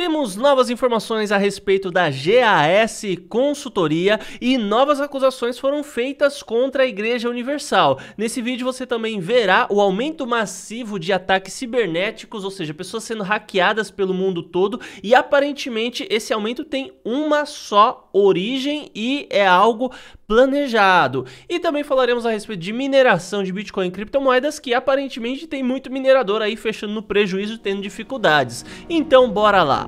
Temos novas informações a respeito da GAS Consultoria e novas acusações foram feitas contra a Igreja Universal. Nesse vídeo você também verá o aumento massivo de ataques cibernéticos, ou seja, pessoas sendo hackeadas pelo mundo todo e aparentemente esse aumento tem uma só origem e é algo planejado. E também falaremos a respeito de mineração de Bitcoin e criptomoedas que aparentemente tem muito minerador aí fechando no prejuízo e tendo dificuldades. Então bora lá.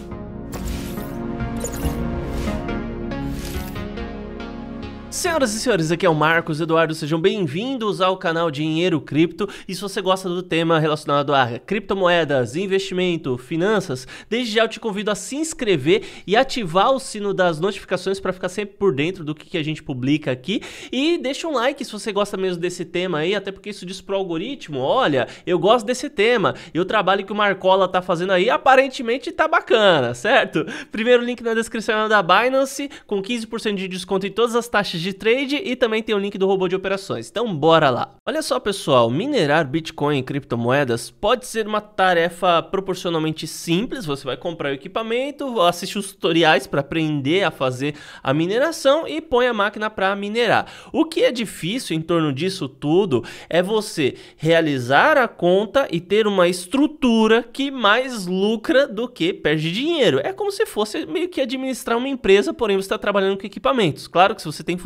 Senhoras e senhores, aqui é o Marcos Eduardo, sejam bem-vindos ao canal Dinheiro Cripto. E se você gosta do tema relacionado a criptomoedas, investimento, finanças, desde já eu te convido a se inscrever e ativar o sino das notificações para ficar sempre por dentro do que, que a gente publica aqui. E deixa um like se você gosta mesmo desse tema aí, até porque isso diz pro algoritmo: olha, eu gosto desse tema e o trabalho que o Marcola tá fazendo aí aparentemente tá bacana, certo? Primeiro link na descrição é da Binance, com 15% de desconto em todas as taxas de de trade e também tem o link do robô de operações. Então bora lá. Olha só pessoal, minerar Bitcoin e criptomoedas pode ser uma tarefa proporcionalmente simples. Você vai comprar o equipamento, assiste os tutoriais para aprender a fazer a mineração e põe a máquina para minerar. O que é difícil em torno disso tudo é você realizar a conta e ter uma estrutura que mais lucra do que perde dinheiro. É como se fosse meio que administrar uma empresa, porém você está trabalhando com equipamentos. Claro que se você tem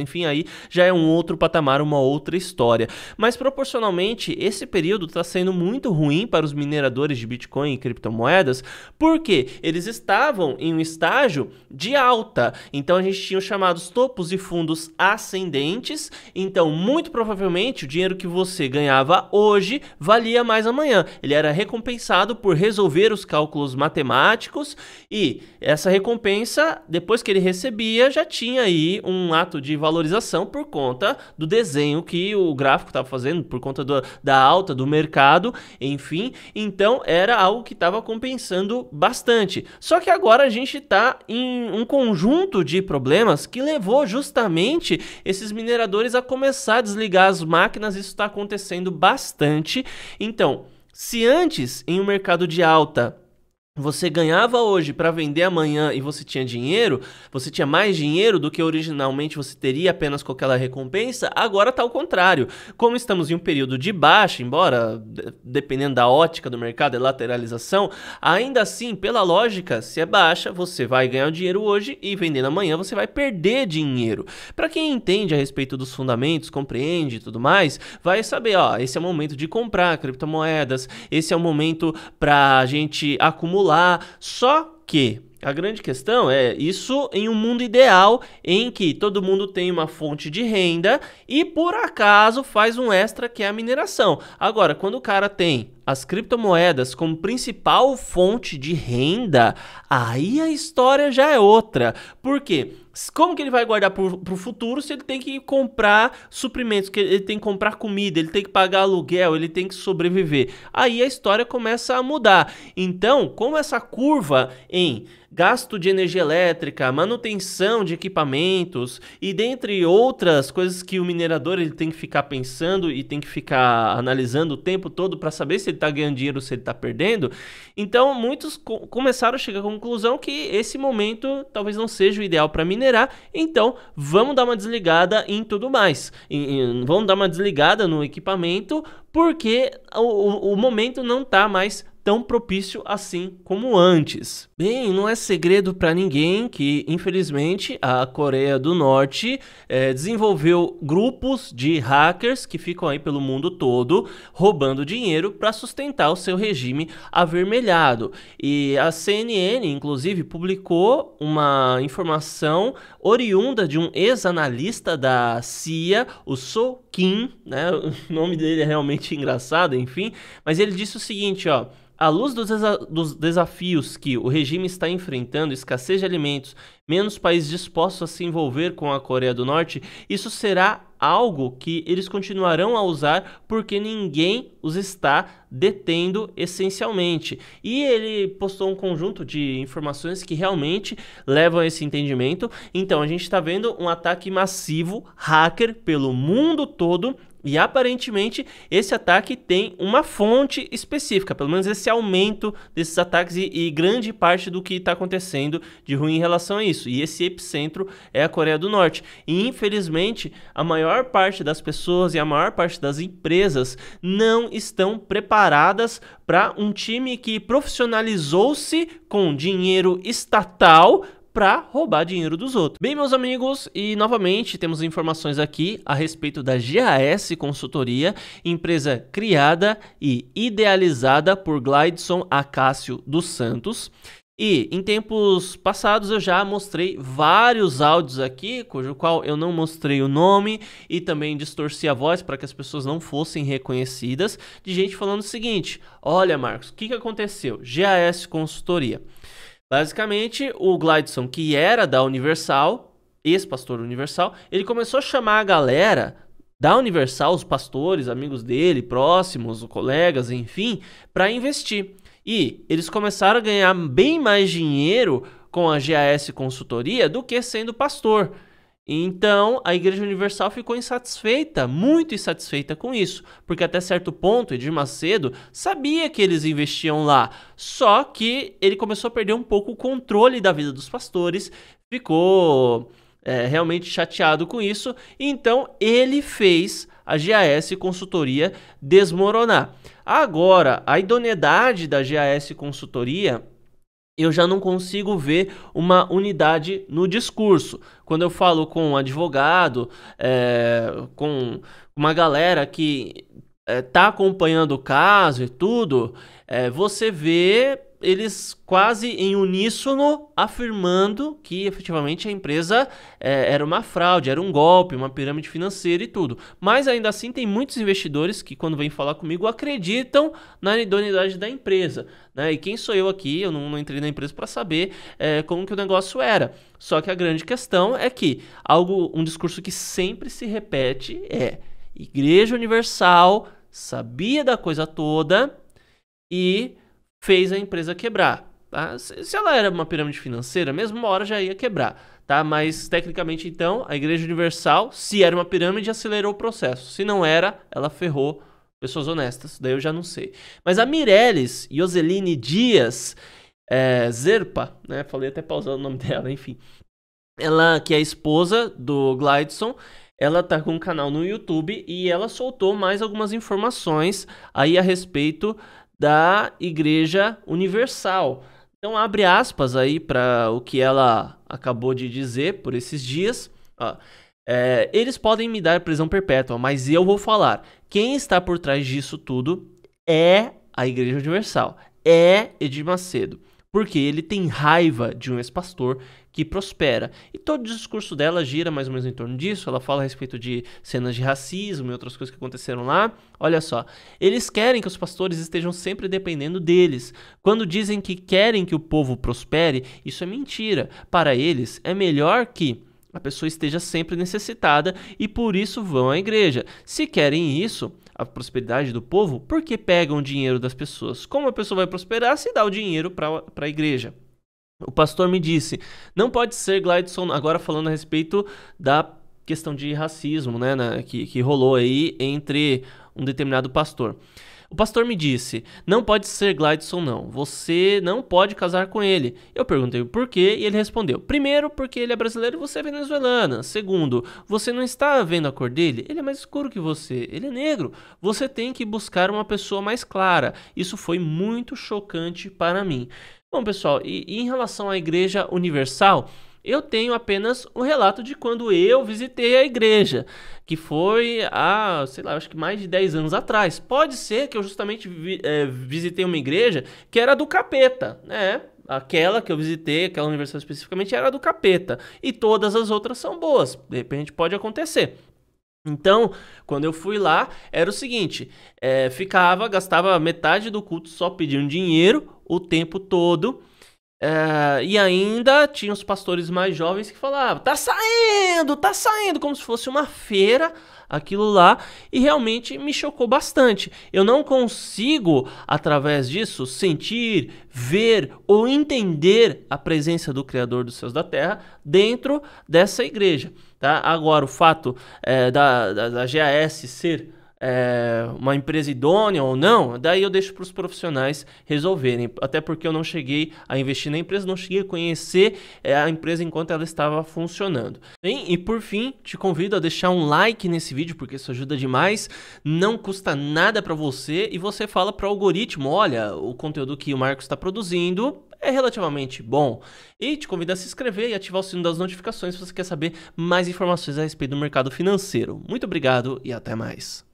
enfim, aí já é um outro patamar, uma outra história. Mas proporcionalmente, esse período está sendo muito ruim para os mineradores de Bitcoin e criptomoedas, porque eles estavam em um estágio de alta. Então a gente tinha os chamados topos e fundos ascendentes. Então, muito provavelmente, o dinheiro que você ganhava hoje valia mais amanhã. Ele era recompensado por resolver os cálculos matemáticos e essa recompensa, depois que ele recebia, já tinha aí um de valorização por conta do desenho que o gráfico estava fazendo, por conta do, da alta do mercado, enfim. Então era algo que estava compensando bastante. Só que agora a gente está em um conjunto de problemas que levou justamente esses mineradores a começar a desligar as máquinas. Isso está acontecendo bastante. Então, se antes em um mercado de alta você ganhava hoje para vender amanhã e você tinha dinheiro, você tinha mais dinheiro do que originalmente você teria apenas com aquela recompensa, agora está ao contrário. Como estamos em um período de baixa, embora dependendo da ótica do mercado, é lateralização, ainda assim, pela lógica, se é baixa, você vai ganhar dinheiro hoje e vendendo amanhã você vai perder dinheiro. Para quem entende a respeito dos fundamentos, compreende e tudo mais, vai saber, ó, esse é o momento de comprar criptomoedas, esse é o momento para a gente acumular só que a grande questão é isso em um mundo ideal em que todo mundo tem uma fonte de renda e por acaso faz um extra que é a mineração. Agora, quando o cara tem as criptomoedas como principal fonte de renda, aí a história já é outra. Por quê? Como que ele vai guardar para o futuro se ele tem que comprar suprimentos, que ele tem que comprar comida, ele tem que pagar aluguel, ele tem que sobreviver? Aí a história começa a mudar. Então, como essa curva em gasto de energia elétrica, manutenção de equipamentos e dentre outras coisas que o minerador ele tem que ficar pensando e tem que ficar analisando o tempo todo para saber se ele está ganhando dinheiro ou se ele está perdendo. Então, muitos co começaram a chegar à conclusão que esse momento talvez não seja o ideal para minerar. Então, vamos dar uma desligada em tudo mais. vamos dar uma desligada no equipamento, porque o, o, o momento não está mais tão propício assim como antes. Bem, não é segredo para ninguém que, infelizmente, a Coreia do Norte é, desenvolveu grupos de hackers que ficam aí pelo mundo todo roubando dinheiro para sustentar o seu regime avermelhado. E a CNN, inclusive, publicou uma informação oriunda de um ex-analista da CIA, o So Kim, né? O nome dele é realmente engraçado, enfim, mas ele disse o seguinte, ó: à luz dos, dos, desafios que o regime está enfrentando, escassez de alimentos, menos países dispostos a se envolver com a Coreia do Norte, isso será algo que eles continuarão a usar porque ninguém os está detendo essencialmente. E ele postou um conjunto de informações que realmente levam a esse entendimento. Então a gente está vendo um ataque massivo hacker pelo mundo todo e aparentemente esse ataque tem uma fonte específica, pelo menos esse aumento desses ataques e, e grande parte do que está acontecendo de ruim em relação a isso. E esse epicentro é a Coreia do Norte. E infelizmente a maior parte das pessoas e a maior parte das empresas não estão preparadas para um time que profissionalizou-se com dinheiro estatal para roubar dinheiro dos outros. Bem, meus amigos, e novamente temos informações aqui a respeito da GAS Consultoria, empresa criada e idealizada por Glidson Acácio dos Santos. E em tempos passados eu já mostrei vários áudios aqui, cujo qual eu não mostrei o nome e também distorci a voz para que as pessoas não fossem reconhecidas, de gente falando o seguinte: "Olha, Marcos, o que que aconteceu? GAS Consultoria Basicamente, o Glideson, que era da Universal, ex-pastor Universal, ele começou a chamar a galera da Universal, os pastores, amigos dele, próximos, colegas, enfim, para investir. E eles começaram a ganhar bem mais dinheiro com a GAS Consultoria do que sendo pastor. Então, a Igreja Universal ficou insatisfeita, muito insatisfeita com isso, porque até certo ponto Edir Macedo sabia que eles investiam lá, só que ele começou a perder um pouco o controle da vida dos pastores, ficou é, realmente chateado com isso, então ele fez a GAS Consultoria desmoronar. Agora, a idoneidade da GAS Consultoria eu já não consigo ver uma unidade no discurso. Quando eu falo com um advogado, é, com uma galera que está é, tá acompanhando o caso e tudo, é, você vê eles quase em uníssono afirmando que efetivamente a empresa é, era uma fraude, era um golpe, uma pirâmide financeira e tudo. Mas ainda assim tem muitos investidores que quando vêm falar comigo acreditam na idoneidade da empresa. Né? E quem sou eu aqui? Eu não, não entrei na empresa para saber é, como que o negócio era. Só que a grande questão é que algo, um discurso que sempre se repete é Igreja Universal sabia da coisa toda e fez a empresa quebrar. Tá? Se ela era uma pirâmide financeira, mesmo uma hora já ia quebrar. Tá? Mas, tecnicamente, então, a Igreja Universal, se era uma pirâmide, acelerou o processo. Se não era, ela ferrou pessoas honestas. Daí eu já não sei. Mas a Mireles Joseline Dias é, Zerpa, né? falei até pausando o nome dela, enfim. Ela, que é a esposa do Glideson, ela tá com um canal no YouTube e ela soltou mais algumas informações aí a respeito da Igreja Universal. Então, abre aspas aí para o que ela acabou de dizer por esses dias. Ó, é, eles podem me dar prisão perpétua, mas eu vou falar. Quem está por trás disso tudo é a Igreja Universal, é Edir Macedo porque ele tem raiva de um ex-pastor que prospera. E todo o discurso dela gira mais ou menos em torno disso. Ela fala a respeito de cenas de racismo e outras coisas que aconteceram lá. Olha só, eles querem que os pastores estejam sempre dependendo deles. Quando dizem que querem que o povo prospere, isso é mentira. Para eles, é melhor que a pessoa esteja sempre necessitada e por isso vão à igreja. Se querem isso, a prosperidade do povo porque pegam o dinheiro das pessoas. Como a pessoa vai prosperar se dá o dinheiro para a igreja? O pastor me disse, não pode ser Gladson, agora falando a respeito da questão de racismo né, na, que, que rolou aí entre um determinado pastor. O pastor me disse: Não pode ser Gladson, não. Você não pode casar com ele. Eu perguntei por quê e ele respondeu: Primeiro, porque ele é brasileiro e você é venezuelana. Segundo, você não está vendo a cor dele? Ele é mais escuro que você. Ele é negro. Você tem que buscar uma pessoa mais clara. Isso foi muito chocante para mim. Bom, pessoal, e, e em relação à Igreja Universal. Eu tenho apenas um relato de quando eu visitei a igreja, que foi há, sei lá, acho que mais de 10 anos atrás. Pode ser que eu justamente vi, é, visitei uma igreja que era do capeta, né? Aquela que eu visitei, aquela universidade especificamente, era do capeta. E todas as outras são boas. De repente pode acontecer. Então, quando eu fui lá, era o seguinte: é, ficava, gastava metade do culto só pedindo dinheiro o tempo todo. É, e ainda tinha os pastores mais jovens que falavam: tá saindo, tá saindo, como se fosse uma feira aquilo lá, e realmente me chocou bastante. Eu não consigo, através disso, sentir, ver ou entender a presença do Criador dos céus da terra dentro dessa igreja. Tá? Agora, o fato é, da, da, da GAS ser é, uma empresa idônea ou não, daí eu deixo para os profissionais resolverem. Até porque eu não cheguei a investir na empresa, não cheguei a conhecer é, a empresa enquanto ela estava funcionando. Bem, e por fim, te convido a deixar um like nesse vídeo, porque isso ajuda demais. Não custa nada para você e você fala para o algoritmo: olha, o conteúdo que o Marcos está produzindo é relativamente bom. E te convido a se inscrever e ativar o sino das notificações se você quer saber mais informações a respeito do mercado financeiro. Muito obrigado e até mais.